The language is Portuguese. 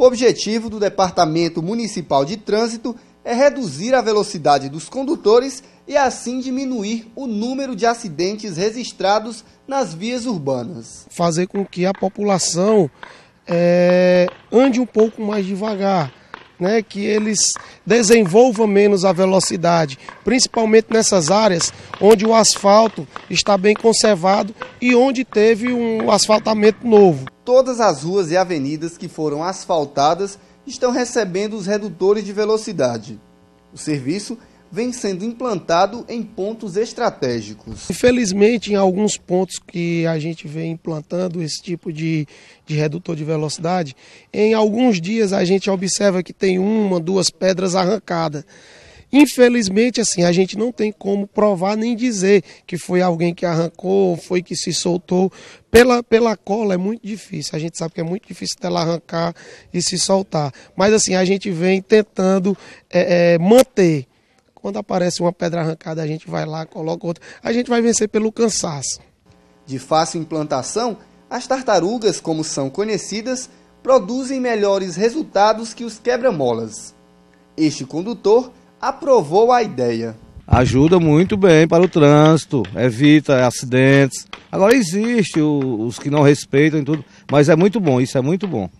O objetivo do Departamento Municipal de Trânsito é reduzir a velocidade dos condutores e assim diminuir o número de acidentes registrados nas vias urbanas. Fazer com que a população é, ande um pouco mais devagar, né, que eles desenvolvam menos a velocidade, principalmente nessas áreas onde o asfalto está bem conservado e onde teve um asfaltamento novo. Todas as ruas e avenidas que foram asfaltadas estão recebendo os redutores de velocidade. O serviço vem sendo implantado em pontos estratégicos. Infelizmente, em alguns pontos que a gente vem implantando esse tipo de, de redutor de velocidade, em alguns dias a gente observa que tem uma, duas pedras arrancadas. Infelizmente, assim, a gente não tem como provar nem dizer que foi alguém que arrancou, foi que se soltou. Pela, pela cola é muito difícil, a gente sabe que é muito difícil dela arrancar e se soltar. Mas, assim, a gente vem tentando é, é, manter quando aparece uma pedra arrancada, a gente vai lá, coloca outra. A gente vai vencer pelo cansaço. De fácil implantação, as tartarugas, como são conhecidas, produzem melhores resultados que os quebra-molas. Este condutor aprovou a ideia. Ajuda muito bem para o trânsito, evita acidentes. Agora existe os que não respeitam e tudo, mas é muito bom, isso é muito bom.